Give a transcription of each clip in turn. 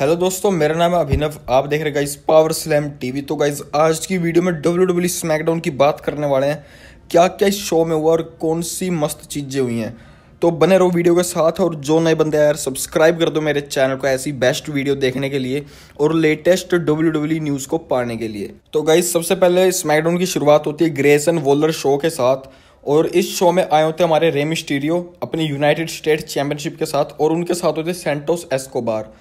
Hello दोस्तों मेरा नाम है अभिनव आप देख रहे गाइज पावर स्लैम टीवी तो गाइज आज की वीडियो में डब्ल्यू डब्ल्यू स्मैकडाउन की बात करने वाले हैं क्या क्या इस शो में हुआ और कौन सी मस्त चीज़ें हुई हैं तो बने रहो वीडियो के साथ और जो नए बंदे यार सब्सक्राइब कर दो मेरे चैनल को ऐसी बेस्ट वीडियो देखने के लिए और लेटेस्ट डब्ल्यू डब्ल्यू न्यूज़ को पाने के लिए तो गाइज सबसे पहले स्मैकडाउन की शुरुआत होती है ग्रेसन वोलर शो के साथ और इस शो में आए होते हमारे रेमिस्टीरियो अपनी यूनाइटेड स्टेट चैंपियनशिप के साथ और उनके साथ होते सेंटोस एस्कोबार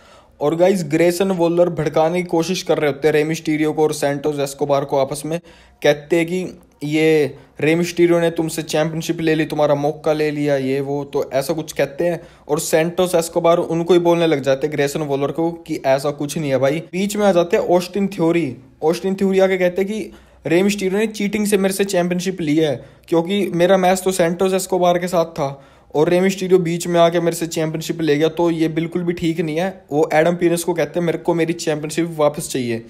और गाइज ग्रेसन वोलर भड़काने की कोशिश कर रहे होते हैं रेमिस्टीरियो को और सेंटोस एस्कोबार को आपस में कहते हैं कि ये रेमिस्टीरियो ने तुमसे चैंपियनशिप ले ली तुम्हारा मौका ले लिया ये वो तो ऐसा कुछ कहते हैं और सेंटोस एस्कोबार उनको ही बोलने लग जाते हैं ग्रेसन वोलर को कि ऐसा कुछ नहीं है भाई बीच में आ जाते हैं ऑस्टिन थ्योरी ऑस्टिन थ्योरी आके कहते हैं कि रेमिस्टीरियो ने चीटिंग से मेरे से चैंपियनशिप ली है क्योंकि मेरा मैच तो सेंटोस एस्कोबार के साथ था और रेमी स्टीडियो बीच में आके मेरे से चैंपियनशिप ले गया तो ये बिल्कुल भी ठीक नहीं है वो एडम पीरस को कहते हैं मेरे को मेरी चैंपियनशिप वापस चाहिए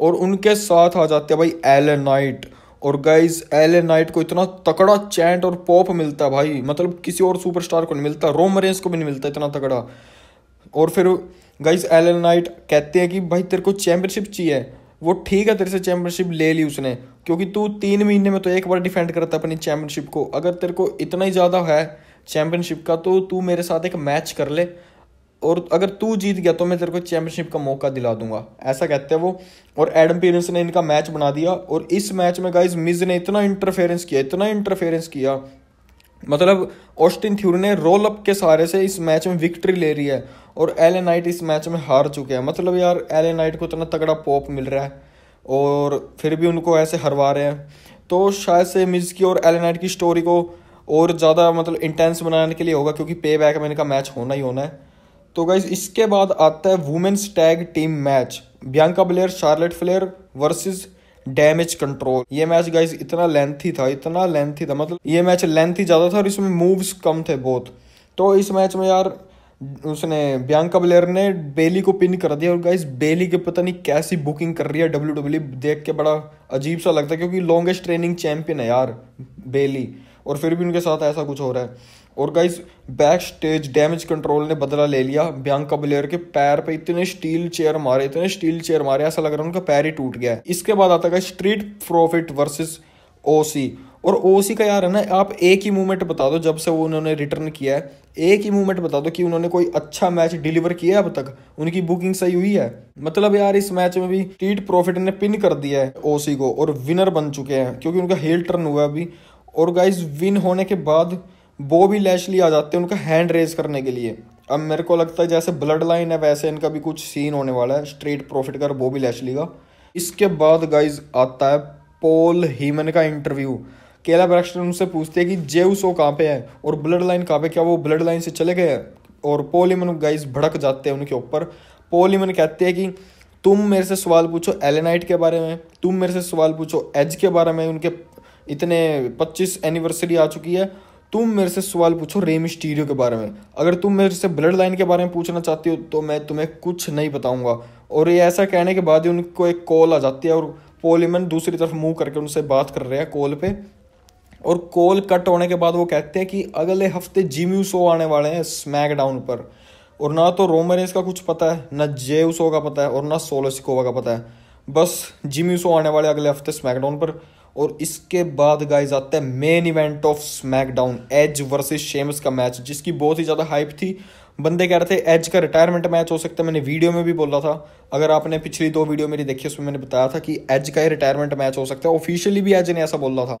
और उनके साथ आ जाते हैं भाई एल नाइट और गाइज एल नाइट को इतना तकड़ा चैंट और पॉप मिलता है भाई मतलब किसी और सुपरस्टार को नहीं मिलता रोम रेंस को भी नहीं मिलता इतना तकड़ा और फिर गाइज एल नाइट कहते हैं कि भाई तेरे को चैंपियनशिप चाहिए वो ठीक है तेरे से चैंपियनशिप ले ली उसने क्योंकि तू तीन महीने में तो एक बार डिफेंड करता अपनी चैंपियनशिप को अगर तेरे को इतना ही ज़्यादा है चैम्पियनशिप का तो तू मेरे साथ एक मैच कर ले और अगर तू जीत गया तो मैं तेरे को चैंपियनशिप का मौका दिला दूंगा ऐसा कहते हैं वो और एडम पीरेंस ने इनका मैच बना दिया और इस मैच में गाइज मिज ने इतना इंटरफेरेंस किया इतना इंटरफेरेंस किया मतलब ऑस्टिन थ्यूर ने रोल अप के सहारे से इस मैच में विक्ट्री ले रही है और एल नाइट इस मैच में हार चुके हैं मतलब यार एल नाइट को इतना तगड़ा पॉप मिल रहा है और फिर भी उनको ऐसे हरवा रहे हैं तो शायद से मिज की और एल नाइट की स्टोरी को और ज़्यादा मतलब इंटेंस बनाने के लिए होगा क्योंकि पे बैक में इनका मैच होना ही होना है तो गाइज इसके बाद आता है women's tag team match Bianca Belair Charlotte Flair versus Damage Control ये मैच गाइज इतना लेंथी था इतना लेंथी था मतलब ये मैच लेंथी ज़्यादा था और इसमें मूव्स कम थे बहुत तो इस मैच में यार उसने बियंका ब्लेयर ने बेली को पिन कर दिया और गाइज बेली के पता नहीं कैसी बुकिंग कर रही है डब्ल्यू डब्ल्यू e। देख के बड़ा अजीब सा लगता है क्योंकि लॉन्गेस्ट ट्रेनिंग चैंपियन है यार बेली और फिर भी उनके साथ ऐसा कुछ हो रहा है और guys backstage Damage Control ने बदला ले लिया बियांका बलेयर के पैर पे इतने स्टील चेयर मारे इतने स्टील चेयर मारे ऐसा लग रहा है उनका पैर ही टूट गया है इसके बाद आता है स्ट्रीट प्रॉफिट वर्सेस ओसी और ओसी का यार है ना आप एक ही मूवमेंट बता दो जब से वो उन्होंने रिटर्न किया है एक ही मूवमेंट बता दो कि उन्होंने कोई अच्छा मैच डिलीवर किया है अब तक उनकी बुकिंग सही हुई है मतलब यार इस मैच में भी टीट प्रॉफिट ने पिन कर दिया है ओसी को और विनर बन चुके हैं क्योंकि उनका हेल टर्न हुआ अभी और गाइज विन होने के बाद वो भी लैशली आ जाते हैं उनका हैंड रेज करने के लिए अब मेरे को लगता है जैसे ब्लड लाइन है वैसे इनका भी कुछ सीन होने वाला है स्ट्रेट प्रॉफिट कर वो भी लैशली का इसके बाद गाइज आता है पोल हीमन का इंटरव्यू केला ब्रैक्सटन उनसे पूछते हैं कि जेउसो कहाँ पे है और ब्लड लाइन कहाँ पे क्या वो ब्लड लाइन से चले गए और पोल हीमन गाइज भड़क जाते हैं उनके ऊपर पोल हीमन कहते हैं कि तुम मेरे से सवाल पूछो एलेनाइट के बारे में तुम मेरे से सवाल पूछो एज के बारे में उनके इतने पच्चीस एनिवर्सरी आ चुकी है तुम मेरे से सवाल पूछो रेम स्टीरियो के बारे में अगर तुम मेरे से ब्लड लाइन के बारे में पूछना चाहती हो तो मैं तुम्हें कुछ नहीं बताऊंगा और ये ऐसा कहने के बाद ही उनको एक कॉल आ जाती है और पोलीमैन दूसरी तरफ मुंह करके उनसे बात कर रहे हैं कॉल पे और कॉल कट होने के बाद वो कहते हैं कि अगले हफ्ते जिम्यू शो आने वाले हैं स्मैकडाउन पर और ना तो रोमरेंस का कुछ पता है ना जे उसो का पता है और ना सिकोवा का पता है बस जिम्यू शो आने वाले अगले हफ्ते स्मैकडाउन पर और इसके बाद गाइज आता है main event of SmackDown Edge versus Sheamus का मैच जिसकी बहुत ही ज़्यादा हाइप थी बंदे कह रहे थे एज का रिटायरमेंट मैच हो सकता है मैंने वीडियो में भी बोला था अगर आपने पिछली दो वीडियो मेरी देखी उसमें मैंने बताया था कि एज का ही रिटायरमेंट मैच हो सकता है ऑफिशियली भी एज ने ऐसा बोला था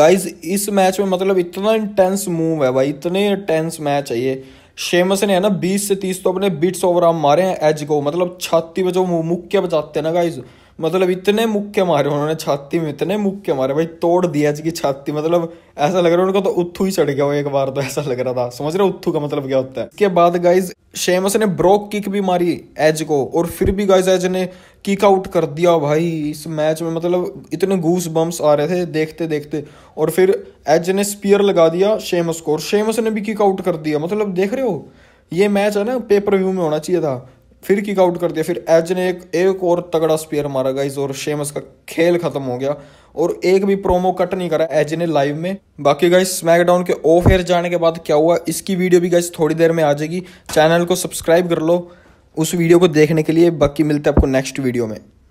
गाइज इस मैच में मतलब इतना इंटेंस मूव है भाई इतने इंटेंस मैच है ये शेमस ने है ना 20 से 30 तो अपने बिट्स ओवर आर्म मारे हैं एज को मतलब छाती बजो जो मुक्के बजाते हैं ना गाइज मतलब इतने मुक्के मारे उन्होंने छाती में इतने मुक्के मारे भाई तोड़ दिया जी की छाती मतलब ऐसा लग रहा है उनको तो उत्थू ही चढ़ गया वो एक बार तो ऐसा लग रहा था समझ रहे उत्थू का मतलब क्या होता है इसके बाद गाइज शेमस ने ब्रोक किक भी मारी एज को और फिर भी गाइज एज ने किक आउट कर दिया भाई इस मैच में मतलब इतने गूस बम्स आ रहे थे देखते देखते और फिर एज ने स्पियर लगा दिया शेमस को और शेमस ने भी किक आउट कर दिया मतलब देख रहे हो ये मैच है ना पेपर व्यू में होना चाहिए था फिर किक आउट कर दिया फिर एज ने एक एक और तगड़ा स्पेयर मारा गाइज और शेमस का खेल खत्म हो गया और एक भी प्रोमो कट नहीं करा एज ने लाइव में बाकी गाइज स्मैकडाउन के ऑफ एयर जाने के बाद क्या हुआ इसकी वीडियो भी गाइज थोड़ी देर में आ जाएगी चैनल को सब्सक्राइब कर लो उस वीडियो को देखने के लिए बाकी मिलते हैं आपको नेक्स्ट वीडियो में